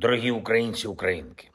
Дорогі українці, українки,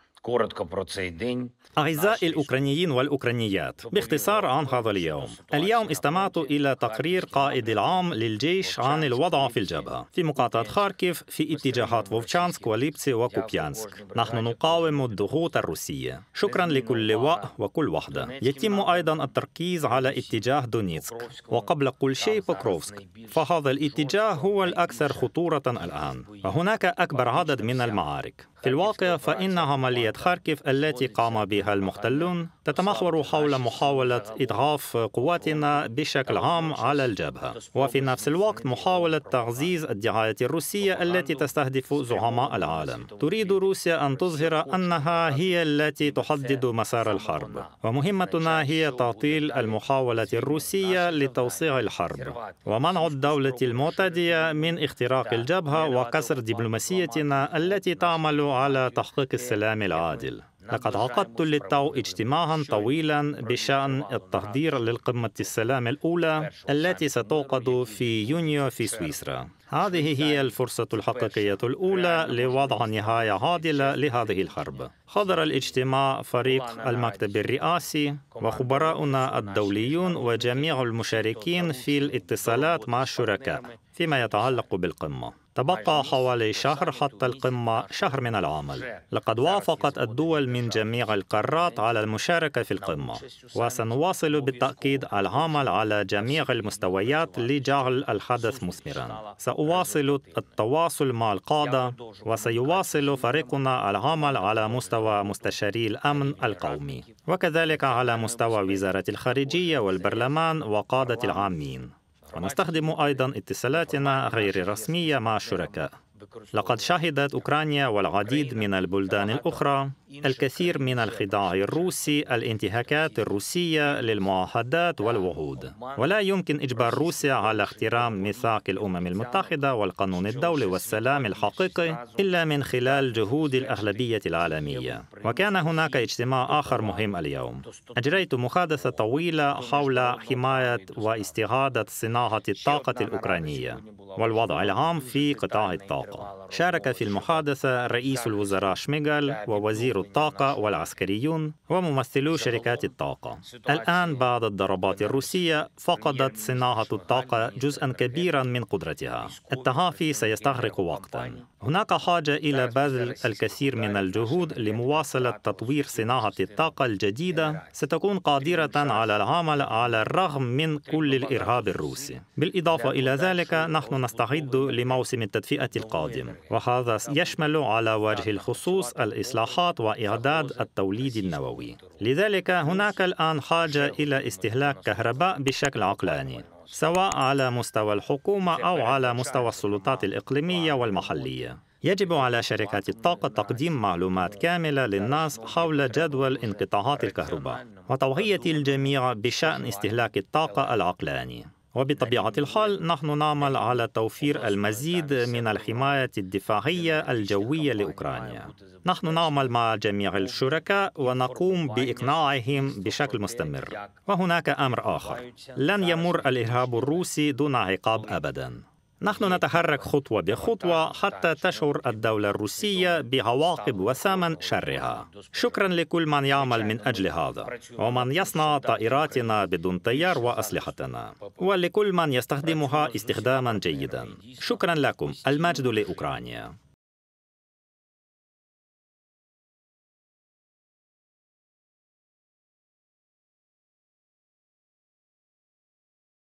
أعزائي الأوكرانيين والأوكرانيات باختصار عن هذا اليوم اليوم استمعت إلى تقرير قائد العام للجيش عن الوضع في الجبهة في مقاطعة خاركيف في اتجاهات فوفشانسك وليبسي وكوبيانسك نحن نقاوم الضغوط الروسية شكرا لكل لواء وكل وحدة يتم أيضا التركيز على اتجاه دونيتسك وقبل كل شيء بوكروفسك فهذا الاتجاه هو الأكثر خطورة الآن وهناك أكبر عدد من المعارك في الواقع فإن عملية خاركيف التي قام بها المحتلون تتمحور حول محاولة إضعاف قواتنا بشكل عام على الجبهة وفي نفس الوقت محاولة تعزيز الدعاية الروسية التي تستهدف زعماء العالم تريد روسيا أن تظهر أنها هي التي تحدد مسار الحرب ومهمتنا هي تعطيل المحاولة الروسية لتوسيع الحرب ومنع الدولة المعتدية من اختراق الجبهة وكسر دبلوماسيتنا التي تعمل على تحقيق السلام العادل لقد عقدت للتو اجتماعا طويلا بشأن التحضير للقمة السلام الأولى التي ستعقد في يونيو في سويسرا هذه هي الفرصة الحقيقية الأولى لوضع نهاية عادلة لهذه الحرب حضر الاجتماع فريق المكتب الرئاسي وخبراؤنا الدوليون وجميع المشاركين في الاتصالات مع الشركاء فيما يتعلق بالقمه تبقى حوالي شهر حتى القمة شهر من العمل لقد وافقت الدول من جميع القارات على المشاركة في القمة وسنواصل بالتأكيد العمل على جميع المستويات لجعل الحدث مثمرا سأواصل التواصل مع القادة وسيواصل فريقنا العمل على مستوى مستشاري الأمن القومي وكذلك على مستوى وزارة الخارجية والبرلمان وقادة العامين ونستخدم أيضا اتصالاتنا غير رسمية مع الشركاء لقد شهدت أوكرانيا والعديد من البلدان الأخرى الكثير من الخداع الروسي الانتهاكات الروسية للمعاهدات والوعود ولا يمكن إجبار روسيا على احترام ميثاق الأمم المتحدة والقانون الدولي والسلام الحقيقي إلا من خلال جهود الأغلبية العالمية وكان هناك اجتماع آخر مهم اليوم أجريت محادثة طويلة حول حماية واستعادة صناعة الطاقة الأوكرانية والوضع العام في قطاع الطاقة people شارك في المحادثة رئيس الوزراء شميغل ووزير الطاقة والعسكريون وممثلو شركات الطاقة الآن بعد الضربات الروسية فقدت صناعة الطاقة جزءا كبيرا من قدرتها التهافي سيستغرق وقتا هناك حاجة إلى بذل الكثير من الجهود لمواصلة تطوير صناعة الطاقة الجديدة ستكون قادرة على العمل على الرغم من كل الإرهاب الروسي بالإضافة إلى ذلك نحن نستعد لموسم التدفئة القادم وهذا يشمل على وجه الخصوص الإصلاحات وإعداد التوليد النووي لذلك هناك الآن حاجة إلى استهلاك كهرباء بشكل عقلاني سواء على مستوى الحكومة أو على مستوى السلطات الإقليمية والمحلية يجب على شركات الطاقة تقديم معلومات كاملة للناس حول جدول انقطاعات الكهرباء وتوعية الجميع بشأن استهلاك الطاقة العقلاني وبطبيعة الحال نحن نعمل على توفير المزيد من الحماية الدفاعية الجوية لأوكرانيا نحن نعمل مع جميع الشركاء ونقوم بإقناعهم بشكل مستمر وهناك أمر آخر لن يمر الإرهاب الروسي دون عقاب أبداً نحن نتحرك خطوة بخطوة حتى تشعر الدولة الروسية بعواقب وثمن شرها شكرا لكل من يعمل من أجل هذا ومن يصنع طائراتنا بدون طيار وأسلحتنا ولكل من يستخدمها استخداما جيدا شكرا لكم المجد لأوكرانيا